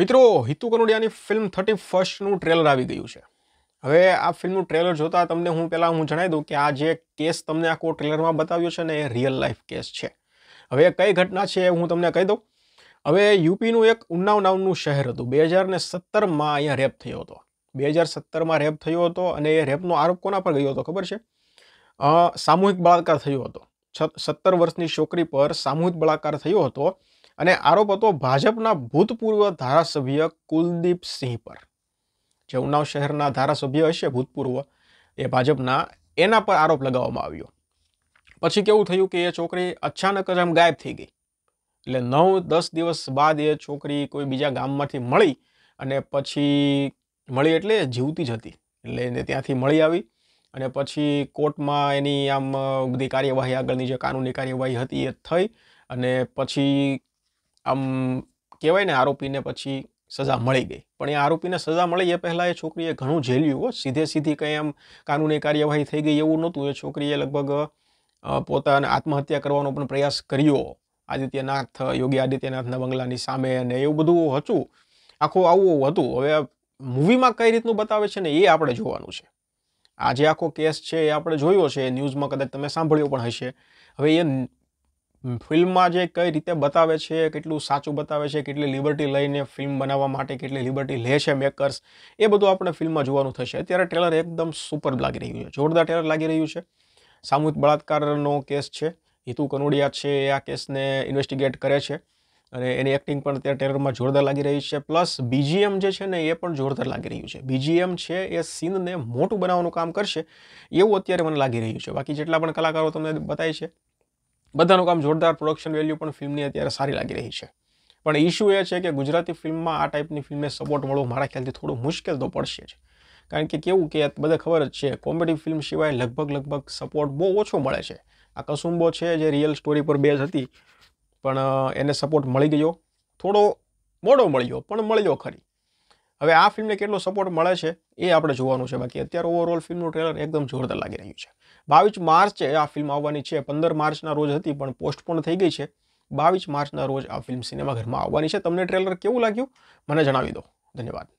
મિત્રો હિતુ કનોડિયાની ફિલ્મ થર્ટી ફર્સ્ટનું ટ્રેલર આવી ગયું છે હવે આ ફિલ્મનું ટ્રેલર જોતાં તમને હું પહેલાં હું જણાવી દઉં કે આ જે કેસ તમને આખો ટ્રેલરમાં બતાવ્યો છે ને એ રિયલ લાઈફ કેસ છે હવે કઈ ઘટના છે હું તમને કહી દઉં હવે યુપીનું એક ઉન્નાવ નામનું શહેર હતું બે હજાર ને સત્તરમાં અહીંયા રેપ થયો હતો બે હજાર સત્તરમાં રેપ થયો હતો અને એ રેપનો આરોપ કોના પર ગયો હતો ખબર છે સામૂહિક બળાત્કાર થયો હતો સત્તર વર્ષની છોકરી પર સામૂહિક બળાત્કાર થયો હતો અને આરોપ હતો ભાજપના ભૂતપૂર્વ ધારાસભ્ય કુલદીપસિંહ પર જે ઉનાવ શહેરના ધારાસભ્ય હશે ભૂતપૂર્વ એ ભાજપના એના પર આરોપ લગાવવામાં આવ્યો પછી કેવું થયું કે એ છોકરી અચાનક જ આમ ગાયબ થઈ ગઈ એટલે નવ દસ દિવસ બાદ એ છોકરી કોઈ બીજા ગામમાંથી મળી અને પછી મળી એટલે જીવતી જ હતી એટલે એને ત્યાંથી મળી આવી અને પછી કોર્ટમાં એની આમ બધી કાર્યવાહી આગળની જે કાનૂની કાર્યવાહી હતી એ થઈ અને પછી આમ કહેવાય ને આરોપીને પછી સજા મળી ગઈ પણ એ આરોપીને સજા મળી એ પહેલાં એ છોકરીએ ઘણું ઝેલ્યું હો સીધે સીધી કંઈ આમ કાનૂની કાર્યવાહી થઈ ગઈ એવું નહોતું એ છોકરીએ લગભગ પોતાને આત્મહત્યા કરવાનો પણ પ્રયાસ કર્યો આદિત્યનાથ યોગી આદિત્યનાથના બંગલાની સામે અને એવું બધું હતું આખું આવું હતું હવે મૂવીમાં કઈ રીતનું બતાવે છે ને એ આપણે જોવાનું છે આ જે આખો કેસ છે એ આપણે જોયો છે ન્યૂઝમાં કદાચ તમે સાંભળ્યો પણ હશે હવે એ ફિલ્મમાં જે કઈ રીતે બતાવે છે કેટલું સાચું બતાવે છે કેટલી લિબર્ટી લઈને ફિલ્મ બનાવવા માટે કેટલી લિબર્ટી લે છે મેકર્સ એ બધું આપણે ફિલ્મમાં જોવાનું થશે અત્યારે ટ્રેલર એકદમ સુપર લાગી રહ્યું છે જોરદાર ટ્રેલર લાગી રહ્યું છે સામૂહિક બળાત્કારનો કેસ છે હિતુ કનોડિયા છે એ આ કેસને ઇન્વેસ્ટિગેટ કરે છે અને એની એક્ટિંગ પણ અત્યારે ટ્રેલરમાં જોરદાર લાગી રહી છે પ્લસ બીજીએમ જે છે ને એ પણ જોરદાર લાગી રહ્યું છે બીજીએમ છે એ સીનને મોટું બનાવવાનું કામ કરશે એવું અત્યારે મને લાગી રહ્યું છે બાકી જેટલા પણ કલાકારો તમને બતાય છે બધાનું કામ જોરદાર પ્રોડક્શન વેલ્યુ પણ ફિલ્મની અત્યારે સારી લાગી રહી છે પણ ઇશ્યુ એ છે કે ગુજરાતી ફિલ્મમાં આ ટાઈપની ફિલ્મને સપોર્ટ મળવો મારા ખ્યાલથી થોડું મુશ્કેલ તો પડશે જ કારણ કે કેવું કે બધા ખબર જ છે કોમેડી ફિલ્મ સિવાય લગભગ લગભગ સપોર્ટ બહુ ઓછો મળે છે આ કસુંબો છે જે રિયલ સ્ટોરી પર બેઝ હતી પણ એને સપોર્ટ મળી ગયો થોડો મોડો મળ્યો પણ મળ્યો ખરી હવે આ ફિલ્મને કેટલો સપોર્ટ મળે છે એ આપણે જોવાનું છે બાકી અત્યારે ઓવરઓલ ફિલ્મનું ટ્રેલર એકદમ જોરદાર લાગી રહ્યું છે બાવીસ માર્ચે આ ફિલ્મ આવવાની છે પંદર માર્ચના રોજ હતી પણ પોસ્ટપોન થઈ ગઈ છે બાવીસ માર્ચના રોજ આ ફિલ્મ સિનેમાઘરમાં આવવાની છે તમને ટ્રેલર કેવું લાગ્યું મને જણાવી દો ધન્યવાદ